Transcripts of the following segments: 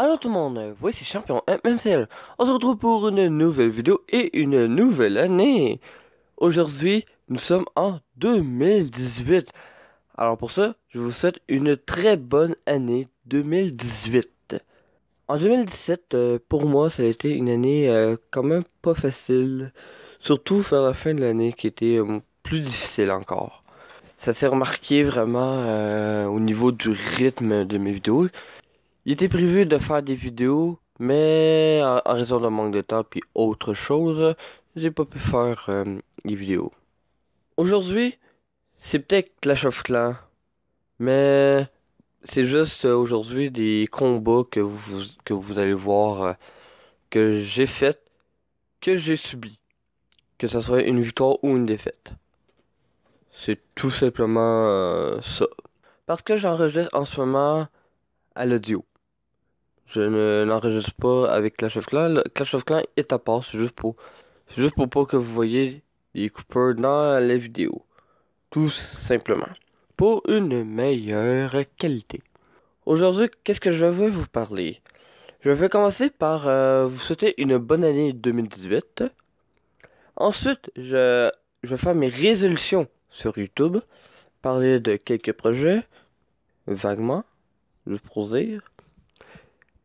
Alors tout le monde, voici Champion MMCL. On se retrouve pour une nouvelle vidéo et une nouvelle année. Aujourd'hui, nous sommes en 2018. Alors pour ça, je vous souhaite une très bonne année 2018. En 2017, euh, pour moi, ça a été une année euh, quand même pas facile. Surtout vers la fin de l'année qui était euh, plus difficile encore. Ça s'est remarqué vraiment au niveau du rythme de mes vidéos il était prévu de faire des vidéos, mais en, raison d'un manque de temps puis autre chose, j'ai pas pu faire des euh, les vidéos. Aujourd'hui, c'est peut-être Clash of Clans, mais c'est juste aujourd'hui des combats que vous, que vous allez voir euh, que j'ai fait, que j'ai subi, que ce soit une victoire ou une défaite. C'est tout simplement euh, ça. Parce que j'enregistre en ce moment à l'audio je ne l'enregistre pas avec Clash of Clans. Clash of Clans est à part, c'est juste pour. juste pour pas que vous voyez les coupeurs dans la vidéo. Tout simplement. Pour une meilleure qualité. Aujourd'hui, qu'est-ce que je veux vous parler? Je vais commencer par euh, vous souhaiter une bonne année 2018. Ensuite, je, je vais faire mes résolutions sur YouTube, parler de quelques projets, vaguement, juste pour dire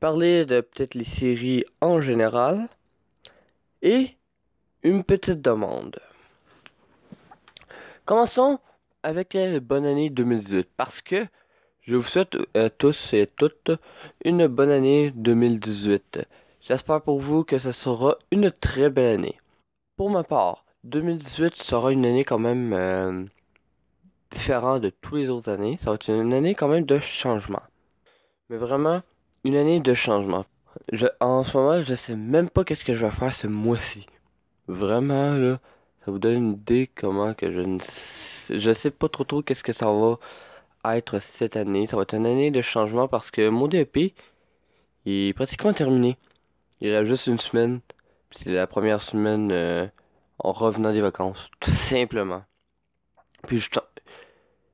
parler de peut-être les séries en général et une petite demande. Commençons avec la bonne année 2018 parce que je vous souhaite euh, à tous et toutes une bonne année 2018. J'espère pour vous que ce sera une très belle année. Pour ma part, 2018 sera une année quand même euh, différente de toutes les autres années. Ça va être une année quand même de changement. Mais vraiment, une année de changement. Je, en ce moment, je sais même pas qu'est-ce que je vais faire ce mois-ci. Vraiment, là, ça vous donne une idée comment que je ne sais, je sais pas trop trop qu'est-ce que ça va être cette année. Ça va être une année de changement parce que mon DEP est pratiquement terminé. Il a juste une semaine. C'est la première semaine euh, en revenant des vacances, tout simplement. Puis je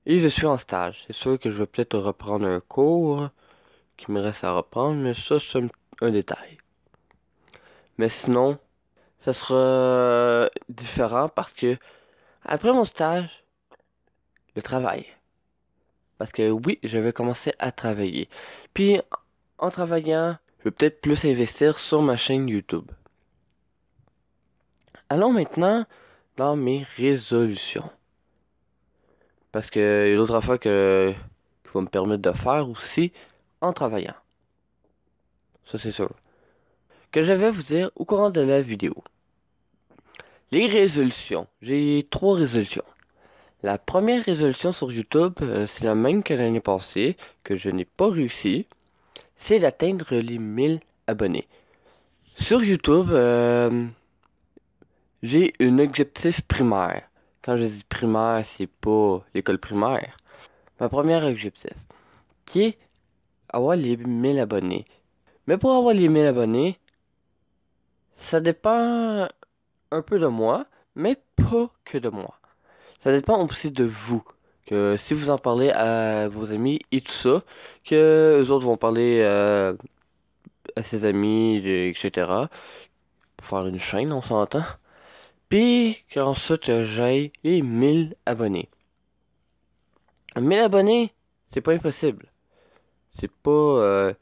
et je suis en stage. C'est sûr que je vais peut-être reprendre un cours qui me reste à reprendre, mais ça, c'est un, détail. Mais sinon, ça sera euh, différent parce que après mon stage, le travail. Parce que oui, je vais commencer à travailler. Puis, en travaillant, je vais peut-être plus investir sur ma chaîne YouTube. Allons maintenant dans mes résolutions. Parce que il y a d'autres affaires que, qui vont me permettre de faire aussi en travaillant. Ça c'est sûr. Que je vais vous dire au courant de la vidéo. Les résolutions. J'ai trois résolutions. La première résolution sur YouTube, euh, c'est la même que l'année passée, que je n'ai pas réussi. C'est d'atteindre les 1000 abonnés. Sur YouTube, euh, j'ai un objectif primaire. Quand je dis primaire, c'est pas l'école primaire. Ma première objectif, qui est avoir les 1000 abonnés. Mais pour avoir les 1000 abonnés, ça dépend un peu de moi, mais pas que de moi. Ça dépend aussi de vous. Que si vous en parlez à vos amis et tout ça, que les autres vont parler euh, à, ses amis, etc. Pour faire une chaîne, on s'entend. Puis qu'ensuite euh, j'ai les 1000 abonnés. 1000 abonnés, c'est pas impossible. C'est pas. Euh,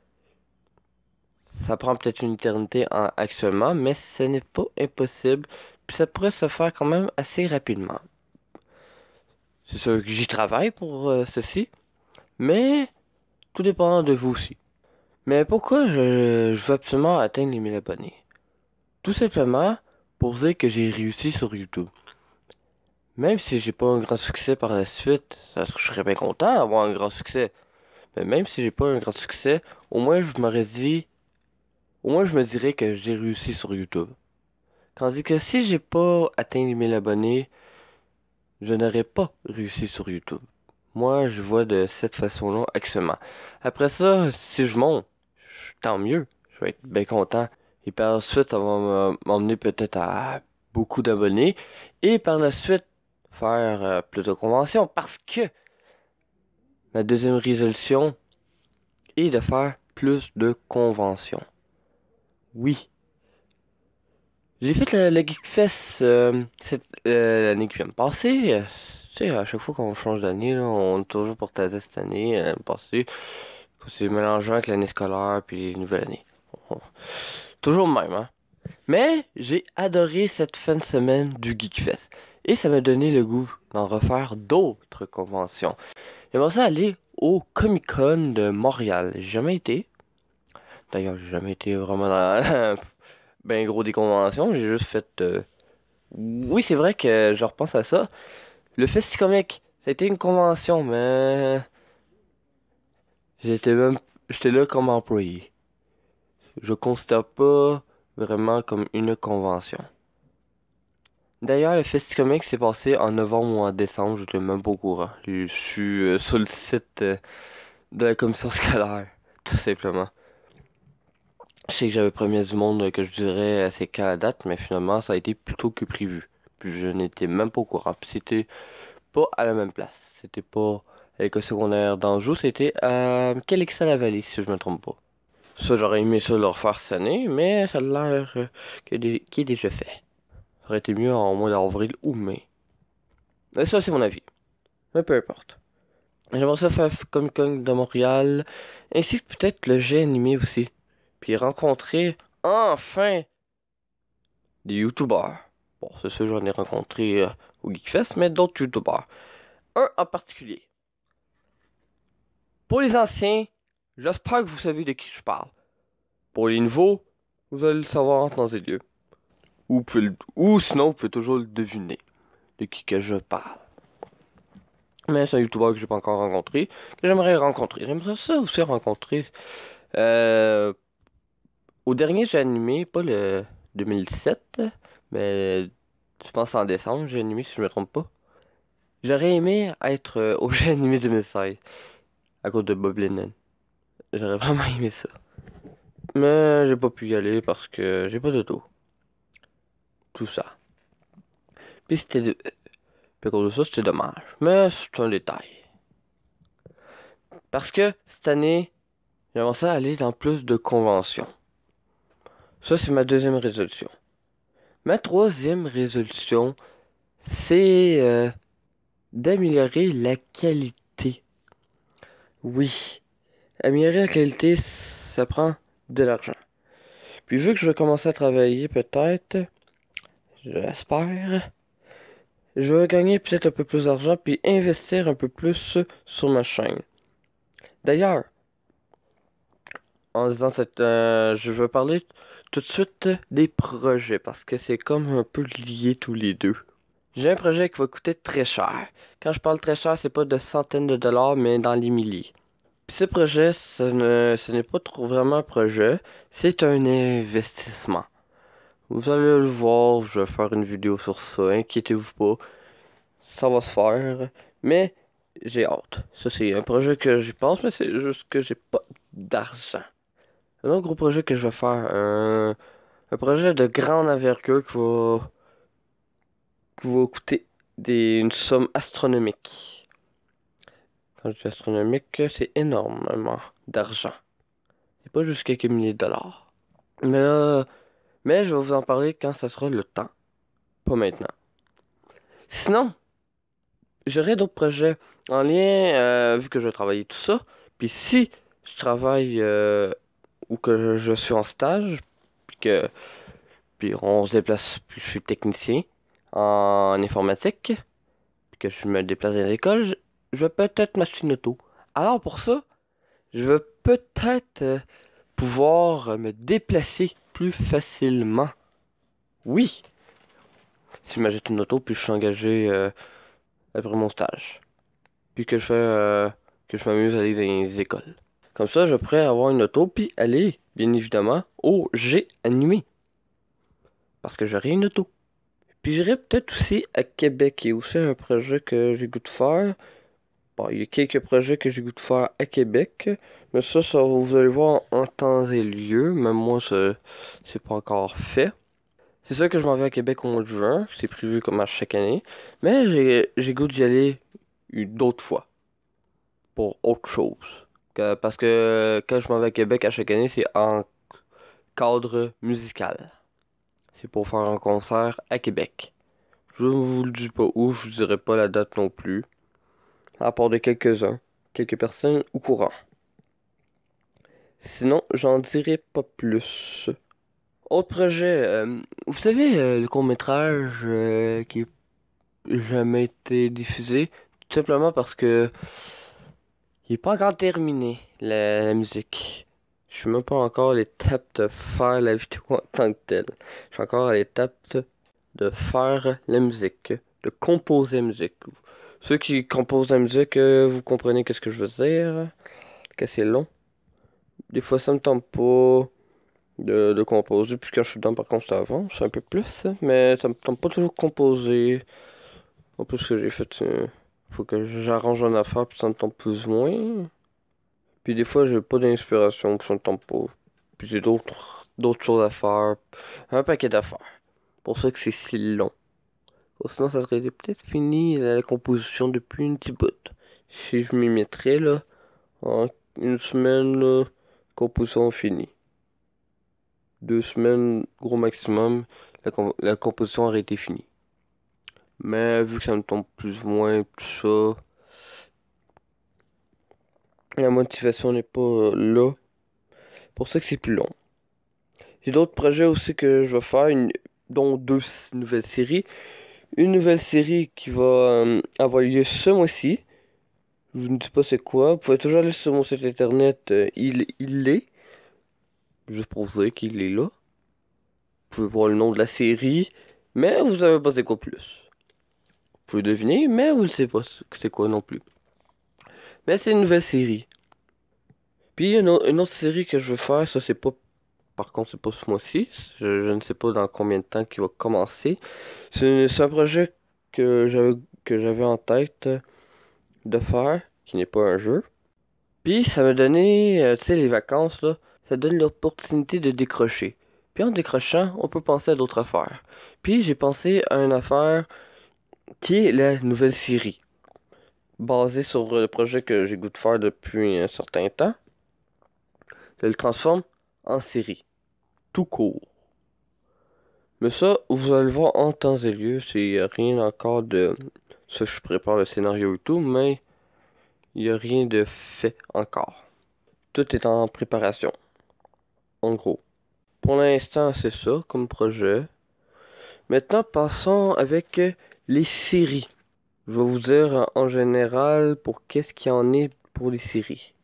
ça prend peut-être une éternité en, actuellement, mais ce n'est pas impossible. Puis ça pourrait se faire quand même assez rapidement. C'est sûr que j'y travaille pour euh, ceci, mais tout dépendant de vous aussi. Mais pourquoi je, veux absolument atteindre les 1000 abonnés Tout simplement pour dire que j'ai réussi sur YouTube. Même si j'ai pas un grand succès par la suite, je serais bien content d'avoir un grand succès. Mais euh, même si j'ai pas un grand succès, au moins je m'aurais dit. Au moins je me dirais que j'ai réussi sur YouTube. Tandis que si j'ai pas atteint les 1000 abonnés, je n'aurais pas réussi sur YouTube. Moi, je vois de cette façon-là actuellement. Après ça, si je monte, tant mieux. Je vais être bien content. Et par la suite, ça va m'emmener peut-être à beaucoup d'abonnés. Et par la suite, faire plutôt euh, plus de conventions. Parce que la deuxième résolution est de faire plus de conventions. Oui. J'ai fait le Geekfest euh, cette année euh, l'année qui vient de passer. Euh, tu sais, à chaque fois qu'on change d'année, on est toujours pour cette année, l'année passée. C'est mélangeant avec l'année scolaire puis les nouvelles années. toujours le même, hein. Mais j'ai adoré cette fin de semaine du Geekfest. Et ça m'a donné le goût d'en refaire d'autres conventions. J'ai à aller au Comic Con de Montréal. J'ai jamais été. D'ailleurs, j'ai jamais été vraiment dans ben gros des conventions. J'ai juste fait. Euh, oui, c'est vrai que je repense à ça. Le Festicomic, ça a été une convention, mais. J'étais même. J'étais là comme employé. Je constate pas vraiment comme une convention. D'ailleurs, le festival Comics s'est passé en novembre ou en décembre, je n'étais même pas au courant. Je suis euh, sur le site euh, de la commission scolaire, tout simplement. Je sais que j'avais premier du monde que je dirais euh, c'est quand la date, mais finalement ça a été plutôt que prévu. je n'étais même pas au courant. c'était pas à la même place. C'était pas à l'école secondaire d'Anjou, c'était à calixa la vallée si je me trompe pas. Ça j'aurais aimé ça leur refaire cette année, mais ça a l'air euh, qui est déjà fait aurait été mieux en mois d'avril ou mai. Mais ça, c'est mon avis. Mais peu importe. J'aimerais ça faire Comic Con de Montréal, ainsi que peut-être le jeu animé aussi. Puis rencontrer, enfin, des Youtubers. Bon, c'est sûr, j'en ai rencontré euh, au GeekFest, mais d'autres Youtubers. Un en particulier. Pour les anciens, j'espère que vous savez de qui je parle. Pour les nouveaux, vous allez le savoir en temps et lieu ou, peut sinon, vous pouvez toujours le deviner de qui que je parle. Mais c'est un youtubeur que j'ai pas encore rencontré, que j'aimerais rencontrer. J'aimerais ça aussi rencontrer. Euh, au dernier j'ai animé, pas le 2007, mais je pense en décembre j'ai animé si je me trompe pas. J'aurais aimé être euh, au jeu animé 2016 à cause de Bob Lennon. J'aurais vraiment aimé ça. Mais j'ai pas pu y aller parce que j'ai pas d'auto tout ça. Puis c'était. de ça, c'était dommage. Mais c'est un détail. Parce que cette année, j'ai commencé à aller dans plus de conventions. Ça, c'est ma deuxième résolution. Ma troisième résolution, c'est euh, d'améliorer la qualité. Oui. Améliorer la qualité, ça prend de l'argent. Puis vu que je vais commencer à travailler peut-être, j'espère. Je vais gagner peut-être un peu plus d'argent puis investir un peu plus sur ma chaîne. D'ailleurs, en disant cette, euh, je veux parler tout de suite des projets parce que c'est comme un peu lié tous les deux. J'ai un projet qui va coûter très cher. Quand je parle très cher, c'est pas de centaines de dollars, mais dans les milliers. Puis ce projet, ce n'est pas trop vraiment un projet, c'est un investissement. Vous allez le voir, je vais faire une vidéo sur ça, inquiétez-vous pas. Ça va se faire, mais j'ai hâte. Ça, c'est un projet que j'y pense, mais c'est juste que j'ai pas d'argent. Un autre gros projet que je vais faire, un, projet de grande envergure qui va, va coûter une somme astronomique. Quand je dis astronomique, c'est énormément d'argent. C'est pas juste quelques milliers de dollars. Mais là, mais je vais vous en parler quand ce sera le temps. Pas maintenant. Sinon, j'aurai d'autres projets en lien, euh, vu que je vais travailler tout ça. Puis si je travaille euh, ou que je, suis en stage, puis que puis on se déplace, puis je suis technicien en informatique, puis que je me déplace à l'école, je, vais peut-être m'acheter une auto. Alors pour ça, je veux peut-être... Euh, pouvoir me déplacer plus facilement. Oui. Si je m'ajoute une auto, puis je suis engagé euh, après mon stage. Puis que je fais euh, que je m'amuse à aller dans les écoles. Comme ça, je pourrais avoir une auto, puis aller, bien évidemment, au G animé. Parce que j'aurai une auto. Puis j'irai peut-être aussi à Québec. Il y a aussi un projet que j'ai goût de faire. Bon, il y a quelques projets que j'ai goût de faire à Québec. Mais ça, vous allez voir en temps et lieu. Même moi, c'est pas encore fait. C'est ça que je m'en vais à Québec au mois de juin. C'est prévu comme à chaque année. Mais j'ai goût d'y aller d'autres fois. Pour autre chose. parce que quand je m'en vais à Québec à chaque année, c'est en cadre musical. C'est pour faire un concert à Québec. Je ne vous le dis pas où, je vous dirai pas la date non plus. À part de quelques-uns, quelques personnes au courant. Sinon, j'en dirai pas plus. Autre projet, euh, vous savez, euh, le court-métrage euh, qui n'a jamais été diffusé, tout simplement parce que il n'est pas encore terminé, la, musique. Je suis même pas encore à l'étape de faire la vidéo en tant que telle. Je suis encore à l'étape de, faire la musique, de composer la musique. Ceux qui composent la musique, vous comprenez qu'est-ce que je veux dire, que c'est long des fois ça me tente pas de, composer, Puisque quand je suis dedans par contre avant. C'est un peu plus, mais ça me tente pas toujours de composer. En plus que j'ai fait, euh, faut que j'arrange un affaire puis ça me tente plus ou moins. Puis des fois j'ai pas d'inspiration puis ça me tente pas. Puis j'ai d'autres d'autres choses à faire, un paquet d'affaires. Pour ça que c'est si long. sinon ça serait peut-être fini la composition depuis une petite bout. Si je m'y mettrais là, en une semaine composition finie. Deux semaines, gros maximum, la, composition a été finie. Mais vu que ça me tombe plus ou moins, tout ça, la motivation n'est pas euh, là. Pour ça que c'est plus long. J'ai d'autres projets aussi que je vais faire, une, dont deux nouvelles séries. Une nouvelle série qui va euh, avoir lieu ce mois-ci. Je ne sais pas c'est quoi. Vous pouvez toujours aller sur mon site internet. Euh, il, il est. je pour vous qu'il est là. Vous pouvez voir le nom de la série. Mais vous savez pas c'est quoi plus. Vous pouvez deviner, mais vous ne savez pas c'est quoi non plus. Mais c'est une nouvelle série. Puis une, une autre série que je veux faire, ça c'est pas par contre, c'est pas ce mois-ci. Je, je, ne sais pas dans combien de temps qu'il va commencer. C'est un projet que j'avais en tête de faire qui n'est pas un jeu. Puis ça m'a donné, euh, tu sais, les vacances, là, ça donne l'opportunité de décrocher. Puis en décrochant, on peut penser à d'autres affaires. Puis j'ai pensé à une affaire qui est la nouvelle série, basée sur le projet que j'ai goût de faire depuis un certain temps. Je le transforme en série, tout court. Mais ça, vous allez le voir en temps et lieu, c'est rien encore de ça je prépare le scénario et tout, mais il n'y a rien de fait encore. Tout est en préparation. En gros. Pour l'instant, c'est ça comme projet. Maintenant, passons avec euh, les séries. Je vais vous dire en général pour qu'est-ce qu'il en est pour les séries.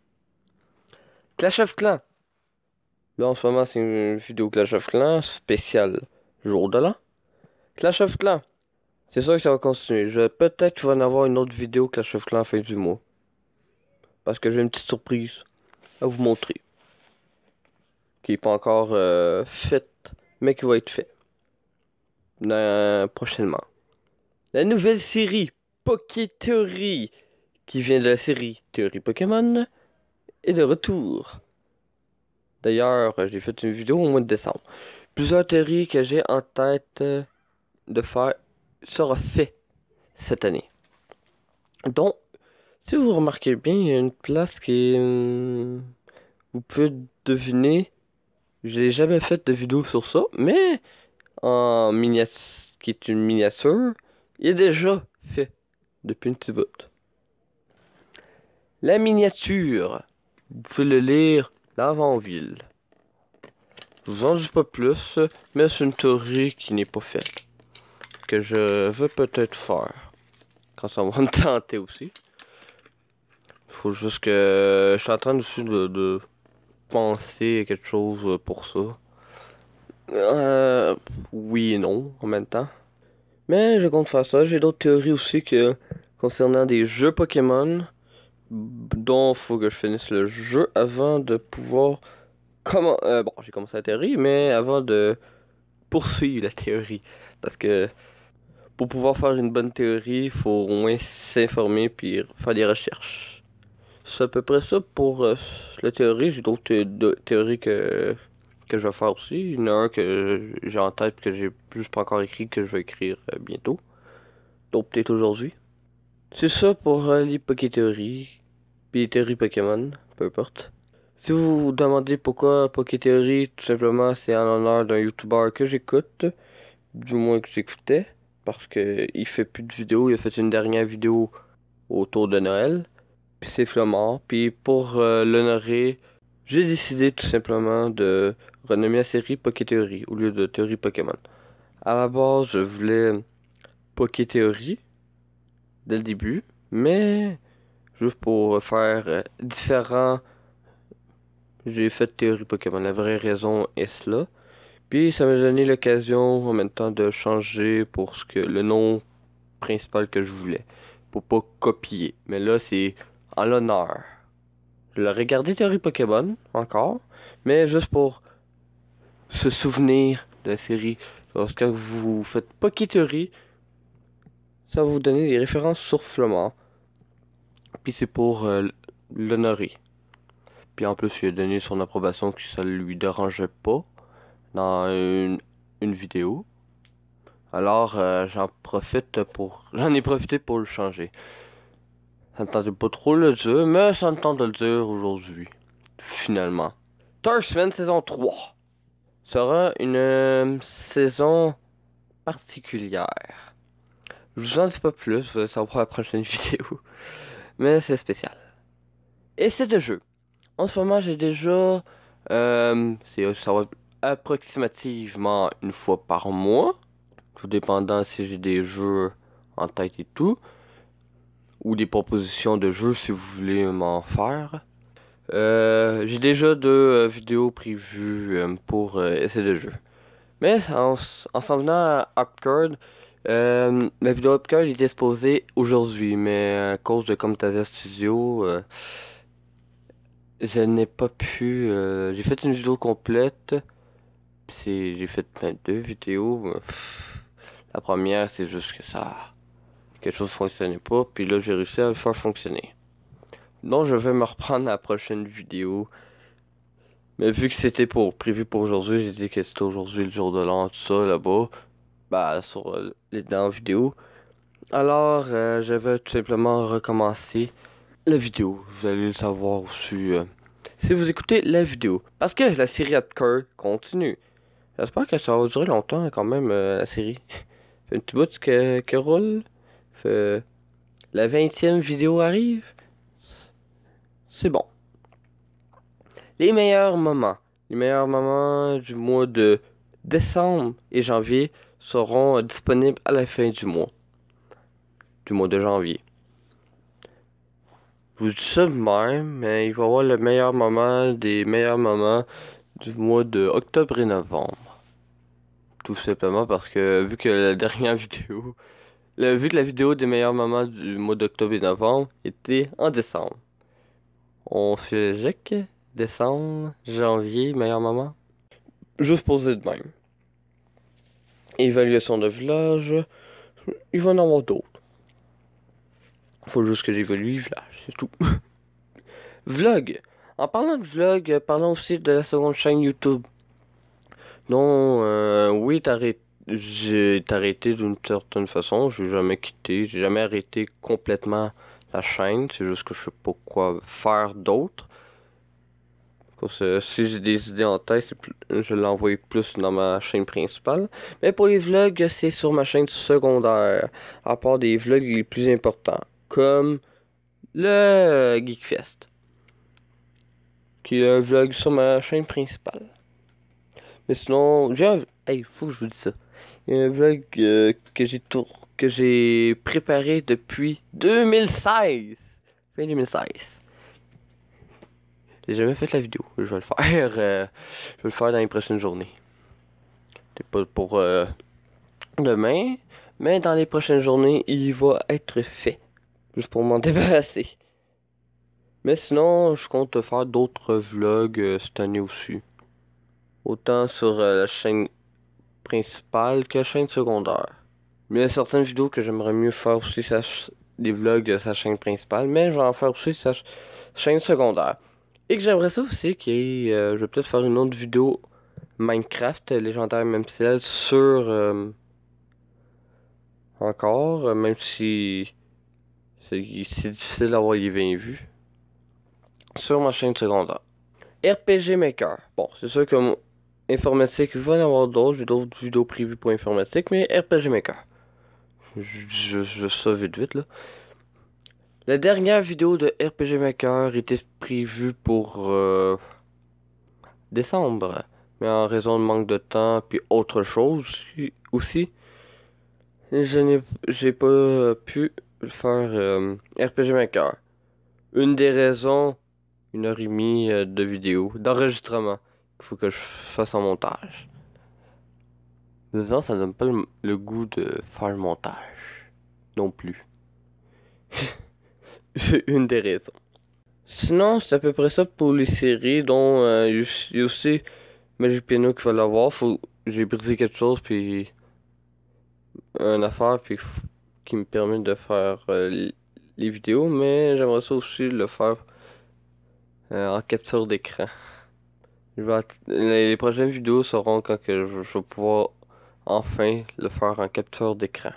Clash of Clans. Là, en ce moment, c'est une vidéo Clash of Clans spéciale jour de l'an. Clash of Clans. C'est sûr que ça va continuer. Je peut-être va en avoir une autre vidéo Clash of Clans fin du mois. Parce que j'ai une petite surprise à vous montrer. Qui n'est pas encore euh, faite, mais qui va être faite. prochainement. La nouvelle série Poké Théorie. qui vient de la série Theory Pokémon, est de retour. D'ailleurs, j'ai fait une vidéo au mois de décembre. Plusieurs théories que j'ai en tête euh, de faire sera fait cette année. Dont si vous remarquez bien, il y a une place qui est... Euh, vous pouvez deviner. J'ai jamais fait de vidéo sur ça, mais en miniature, qui est une miniature, il est déjà fait depuis une petite bout. La miniature, vous pouvez le lire l'avant-ville. Je vous en dis pas plus, mais c'est une théorie qui n'est pas faite. Que je veux peut-être faire. Quand ça va me tenter aussi. Faut juste que. Je suis en train de, de penser à quelque chose pour ça. Euh, oui et non en même temps. Mais je compte faire ça. J'ai d'autres théories aussi que concernant des jeux Pokémon. dont faut que je finisse le jeu avant de pouvoir. Comment. Euh, bon, j'ai commencé la théorie, mais avant de poursuivre la théorie. Parce que pour pouvoir faire une bonne théorie, faut au moins s'informer puis faire des recherches c'est à peu près ça pour euh, la théorie. J'ai d'autres théories que, je vais faire aussi. Il y en a un que j'ai en tête que j'ai juste pas encore écrit que je vais écrire euh, bientôt. Donc peut-être aujourd'hui. C'est ça pour euh, les Pokéthéories. Puis les théories Pokémon, peu importe. Si vous vous demandez pourquoi théorie tout simplement c'est en l'honneur d'un YouTuber que j'écoute. Du moins que j'écoutais. Parce qu'il fait plus de vidéos. Il a fait une dernière vidéo autour de Noël c'est Flamor. Puis pour euh, l'honorer, j'ai décidé tout simplement de renommer la série Poké au lieu de Théorie Pokémon. À la base, je voulais Poké dès le début, mais juste pour faire euh, différent, j'ai fait Théorie Pokémon. La vraie raison est cela. Puis ça m'a donné l'occasion en même temps de changer pour ce que le nom principal que je voulais, pour pas copier. Mais là, c'est en l'honneur. Je l'ai regardé Théorie Pokémon encore, mais juste pour se souvenir de la série. Parce que vous faites Poké Théorie, ça vous donner des références sur Puis c'est pour euh, l'honorer. Puis en plus, il a donné son approbation que ça lui dérangeait pas dans une, vidéo. Alors, euh, j'en profite pour. J'en ai profité pour le changer. Ça ne pas trop le jeu, mais ça de le dire aujourd'hui. Finalement. Torchman saison 3 sera une euh, saison particulière. Je vous en dis pas plus, ça allez savoir la prochaine vidéo. Mais c'est spécial. Et c'est de jeu. En ce moment, j'ai déjà. Euh, ça va approximativement une fois par mois. Tout dépendant si j'ai des jeux en tête et tout ou des propositions de jeux si vous voulez m'en faire. Euh, j'ai déjà deux euh, vidéos prévues euh, pour essayer de jeux. Mais en, s'en venant à Upcard, Ma vidéo Upcard est exposée aujourd'hui, mais à cause de Comtasia Studio, je n'ai pas pu. j'ai fait une vidéo complète. J'ai fait deux vidéos. La première, c'est juste que ça quelque chose fonctionnait pas, puis là j'ai réussi à le faire fonctionner. Donc je vais me reprendre la prochaine vidéo. Mais vu que c'était pour prévu pour aujourd'hui, j'ai dit que c'était aujourd'hui le jour de l'an, tout ça là-bas, bah sur euh, les dents vidéo. Alors euh, je vais tout simplement recommencer la vidéo. Vous allez le savoir aussi euh, si vous écoutez la vidéo. Parce que la série Upcurl continue. J'espère que ça va durer longtemps quand même la série. un petit bout que, que roule la euh, la vingtième vidéo arrive. C'est bon. Les meilleurs moments. Les meilleurs moments du mois de décembre et janvier seront disponibles à la fin du mois. Du mois de janvier. Je vous dis ça de même, mais il va y avoir le meilleur moment des meilleurs moments du mois de octobre et novembre. Tout simplement parce que vu que la dernière vidéo le, vu que la vidéo des meilleurs moments du mois d'octobre et novembre était en décembre. On fait logique. Décembre, janvier, meilleur moment. Juste poser de même. Évaluation de village. Il va en avoir d'autres. Faut juste que j'évalue village, c'est tout. vlog. En parlant de vlog, parlons aussi de la seconde chaîne YouTube. Non, euh, oui, t'arrête j'ai arrêté d'une certaine façon. J'ai jamais quitté. J'ai jamais arrêté complètement la chaîne. C'est juste que je sais pas quoi faire d'autre. Si j'ai des idées en tête, je l'envoie plus dans ma chaîne principale. Mais pour les vlogs, c'est sur ma chaîne secondaire. À part des vlogs les plus importants. Comme le Geekfest. Qui est un vlog sur ma chaîne principale. Mais sinon, j'ai un... Hey, faut que je vous dise ça un vlog a euh, que j'ai tour... que j'ai préparé depuis 2016. Fin 2016. J'ai jamais fait la vidéo. Je vais le faire. Euh, je vais le faire dans les prochaines journées. C'est pas pour euh, demain, mais dans les prochaines journées, il va être fait. Juste pour m'en débarrasser. Mais sinon, je compte faire d'autres vlogs cette année aussi. Autant sur la chaîne principale que chaîne secondaire. Mais il y a certaines vidéos que j'aimerais mieux faire aussi des vlogs de sa chaîne principale, mais je vais en faire aussi sa chaîne secondaire. Et que j'aimerais ça aussi que euh, je vais peut-être faire une autre vidéo Minecraft euh, légendaire même elle sur euh, encore, même si c'est difficile d'avoir les 20 vues sur ma chaîne secondaire. RPG Maker. Bon, c'est sûr que informatique, il va y avoir d'autres. vidéos prévues pour informatique, mais RPG Maker. Je, je, je vite vite là. La dernière vidéo de RPG Maker était prévue pour euh, décembre. Mais en raison de manque de temps, puis autre chose aussi, je n'ai j'ai pas pu faire euh, RPG Maker. Une des raisons, une heure et demie euh, de vidéo, d'enregistrement faut que je fasse un montage. Dedans, ça donne pas le goût de faire le montage. Non plus. C'est une des raisons. Sinon, c'est à peu près ça pour les séries, dont je euh, il y a aussi Magic Piano qui va l'avoir. Faut... J'ai brisé quelque chose, puis. Une affaire, puis qui me permet de faire euh, les vidéos, mais j'aimerais ça aussi le faire euh, en capture d'écran. Les, prochaines vidéos seront quand que je, vais pouvoir enfin le faire en capture d'écran.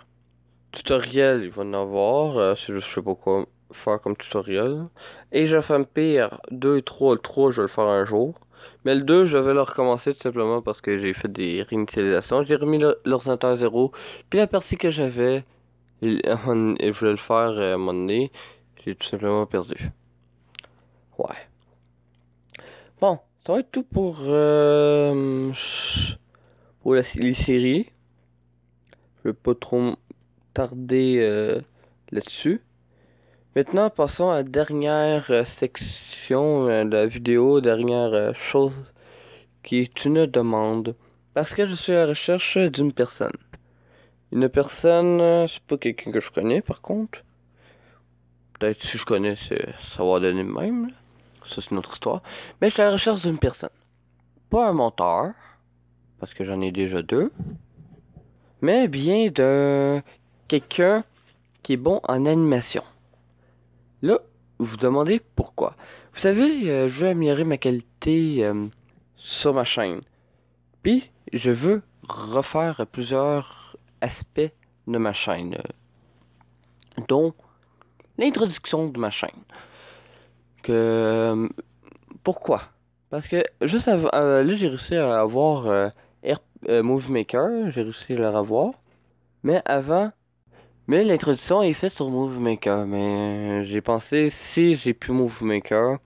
Tutoriel, il va en avoir, euh, c'est je sais pas quoi faire comme tutoriel. Et je un pire 2 et 3, le 3 je vais le faire un jour. Mais le 2, je vais le recommencer tout simplement parce que j'ai fait des réinitialisations. J'ai remis l'ordinateur à zéro. Puis la partie que j'avais, il, voulait le faire euh, à un moment donné. J'ai tout simplement perdu. Ouais. Bon, ça va être tout pour, euh, pour la, les séries. Je vais pas trop tarder euh, là-dessus. Maintenant, passons à la dernière euh, section de la vidéo, dernière chose qui est une demande. Parce que je suis à la recherche d'une personne. Une personne, c'est pas quelqu'un que je connais par contre. Peut-être si je connais, ça va donner le même ça c'est une autre histoire. Mais je suis à la recherche d'une personne. Pas un monteur, parce que j'en ai déjà deux, mais bien de quelqu'un qui est bon en animation. Là, vous vous demandez pourquoi. Vous savez, euh, je veux améliorer ma qualité euh, sur ma chaîne. Puis, je veux refaire plusieurs aspects de ma chaîne, euh, dont l'introduction de ma chaîne. Euh, pourquoi Parce que juste avant, euh, là, j'ai réussi à avoir Movemaker, euh, Move Maker, j'ai réussi à le revoir. Mais avant, mais l'introduction est faite sur Move Maker. Mais j'ai pensé, si j'ai plus Move Maker,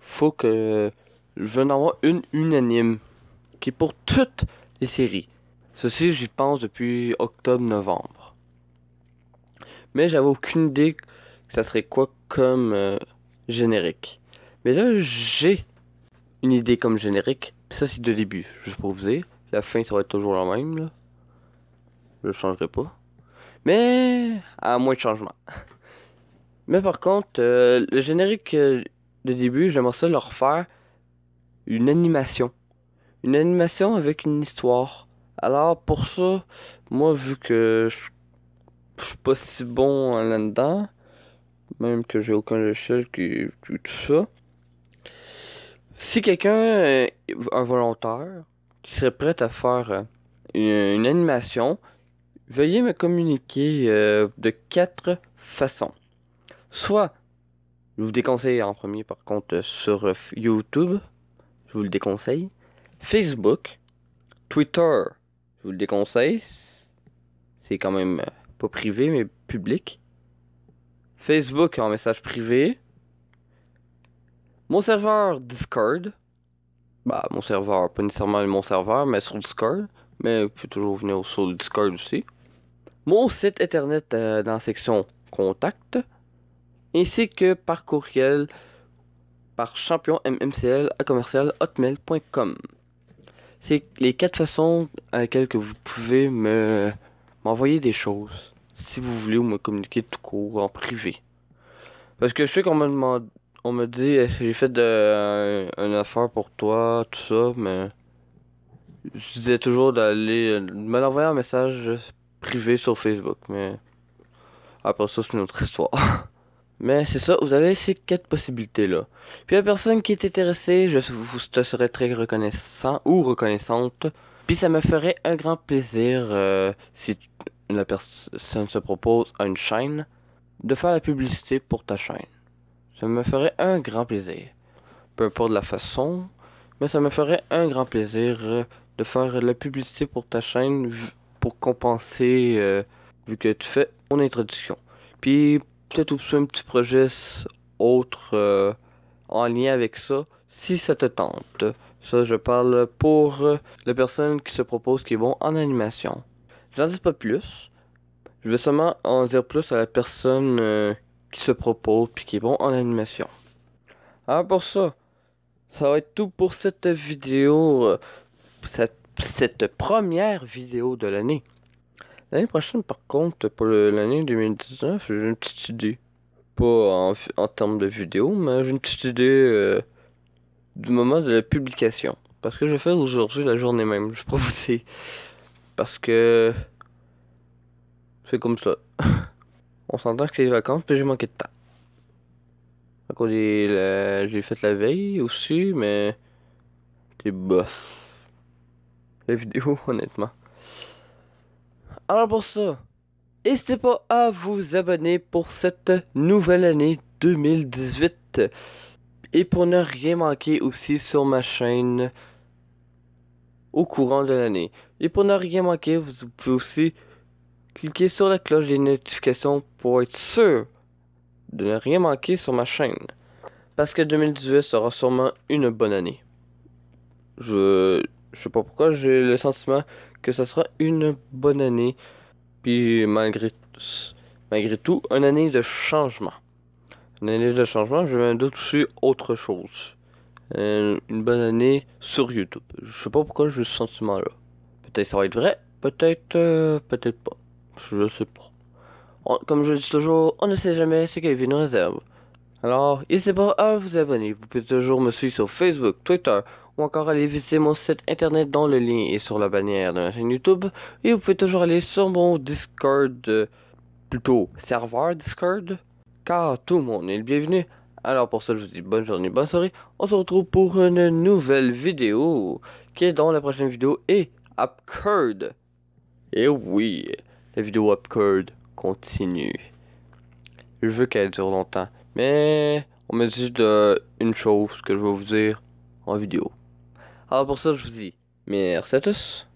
faut que je vienne avoir une unanime qui est pour toutes les séries. Ceci, j'y pense depuis octobre-novembre. Mais j'avais aucune idée que ça serait quoi comme générique. Mais là, j'ai une idée comme générique. Ça, c'est de début, juste pour vous dire. La fin, ça toujours la même. Je ne changerai pas. Mais à moins de changement. Mais par contre, euh, le générique euh, de début, j'aimerais ça leur faire une animation. Une animation avec une histoire. Alors pour ça, moi vu que je suis pas si bon là-dedans, même que j'ai aucun choses qui tout ça. Si quelqu'un un volontaire qui serait prêt à faire euh, une, animation, veuillez me communiquer euh, de quatre façons. Soit, je vous déconseille en premier par contre euh, sur YouTube, je vous le déconseille. Facebook, Twitter, je vous le déconseille. C'est quand même pas privé mais public. Facebook en message privé, mon serveur Discord, bah mon serveur, pas nécessairement mon serveur, mais sur Discord, mais vous pouvez toujours venir sur le Discord aussi. Mon site internet euh, dans la section contact, ainsi que par courriel par champion à commercial C'est les quatre façons à laquelle que vous pouvez me m'envoyer des choses si vous voulez, ou me communiquer tout court en privé. Parce que je sais qu'on me demande on me dit, eh, j'ai fait de, euh, une affaire pour toi, tout ça, mais je disais toujours d'aller, euh, me l'envoyer un message privé sur Facebook, mais après ça, c'est une autre histoire. Mais c'est ça, vous avez ces quatre possibilités-là. Puis la personne qui est intéressée, je vous te serais très reconnaissant ou reconnaissante. Puis ça me ferait un grand plaisir euh, si la personne se propose à une chaîne de faire la publicité pour ta chaîne. Ça me ferait un grand plaisir. Peu importe la façon, mais ça me ferait un grand plaisir euh, de faire la publicité pour ta chaîne pour compenser, euh, vu que tu fais mon introduction. Puis peut-être aussi un petit projet autre euh, en lien avec ça, si ça te tente. Ça, je parle pour la personne qui se propose qui est bon en animation. Je dis pas plus. Je vais seulement en dire plus à la personne euh, qui se propose puis qui est bon en animation. Ah pour ça, ça va être tout pour cette vidéo, euh, cette, première vidéo de l'année. L'année prochaine, par contre, pour l'année 2019, j'ai une petite idée. Pas en, termes de vidéo, mais j'ai une petite idée euh, du moment de la publication. Parce que je fais aujourd'hui la journée même, je propose parce que c'est comme ça. on s'entend que les vacances, puis je manqué de temps. j'ai fait la veille aussi, mais c'est boss. les vidéos honnêtement. Alors pour ça, n'hésitez pas à vous abonner pour cette nouvelle année 2018. Et pour ne rien manquer aussi sur ma chaîne au courant de l'année. Et pour ne rien manquer, vous pouvez aussi cliquer sur la cloche des notifications pour être sûr de ne rien manquer sur ma chaîne. Parce que 2018 sera sûrement une bonne année. Je, je sais pas pourquoi, j'ai le sentiment que ça sera une bonne année. Puis malgré, malgré tout, une année de changement. Une année de changement, je me doute aussi autre chose. Euh, une bonne année sur YouTube. Je sais pas pourquoi j'ai ce sentiment-là. Peut-être ça va être vrai, peut-être, euh, peut-être pas. Je sais pas. comme je dis toujours, on ne sait jamais ce eu une réserve. Alors, n'hésitez pas à vous abonner. Vous pouvez toujours me suivre sur Facebook, Twitter ou encore aller visiter mon site internet dans le lien et sur la bannière de ma chaîne YouTube. Et vous pouvez toujours aller sur mon Discord, euh, plutôt serveur Discord, car tout le monde est le bienvenu. Alors pour ça, je vous dis bonne journée, bonne soirée. On se retrouve pour une nouvelle vidéo qui est dans la prochaine vidéo et Upcurd. Et oui, la vidéo Upcurd continue. Je veux qu'elle dure longtemps, mais on me dit de une chose que je vais vous dire en vidéo. Alors pour ça, je vous dis merci à tous.